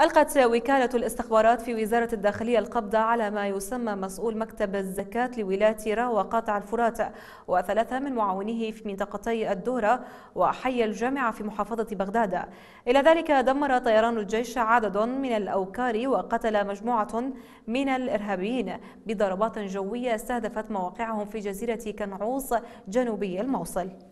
ألقت وكالة الاستخبارات في وزارة الداخلية القبض على ما يسمى مسؤول مكتب الزكاة لولاية را وقاطع الفرات وثلاثة من معاونيه في منطقتي الدهرة وحي الجامعة في محافظة بغداد إلى ذلك دمر طيران الجيش عدد من الأوكار وقتل مجموعة من الإرهابيين بضربات جوية استهدفت مواقعهم في جزيرة كنعوص جنوبي الموصل